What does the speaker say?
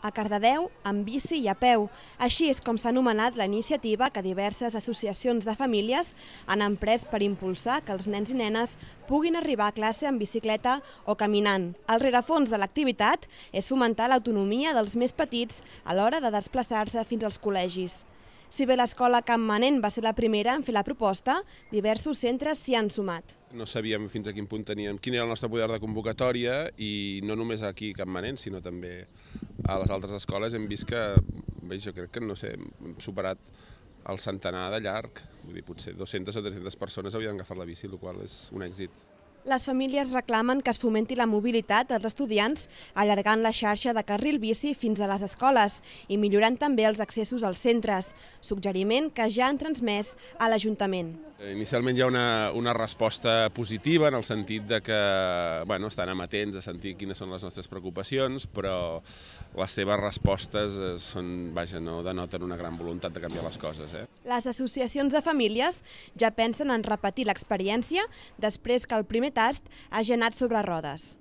a Cardedeu amb bici i a peu. Així és com s'ha anomenat la iniciativa que diverses associacions de famílies han emprès per impulsar que els nens i nenes puguin arribar a classe amb bicicleta o caminant. El rerefons de l'activitat és fomentar l'autonomia dels més petits a l'hora de desplaçar-se fins als col·legis. Si bé l'escola Manent va ser la primera en fer la proposta, diversos centres s'hi han sumat. No sabíem fins a quin punt teníem, quin era el nostre poder de convocatòria i no només aquí a Manent, sinó també a les altres escoles hem vist que, bé, jo crec que, no sé, hem superat el centenar de llarg, vull dir, potser 200 o 300 persones havien agafat la bici, el qual és un èxit. Les famílies reclamen que es fomenti la mobilitat dels estudiants allargant la xarxa de carril bici fins a les escoles i millorant també els accessos als centres, suggeriment que ja han transmès a l'Ajuntament. Eh, inicialment hi ha una, una resposta positiva en el sentit de que bueno, estan amatents a sentir quines són les nostres preocupacions, però les seves respostes eh, són, vaja, no denoten una gran voluntat de canviar les coses. Eh? Les associacions de famílies ja pensen en repetir l'experiència després que el primer tast hagi anat sobre rodes.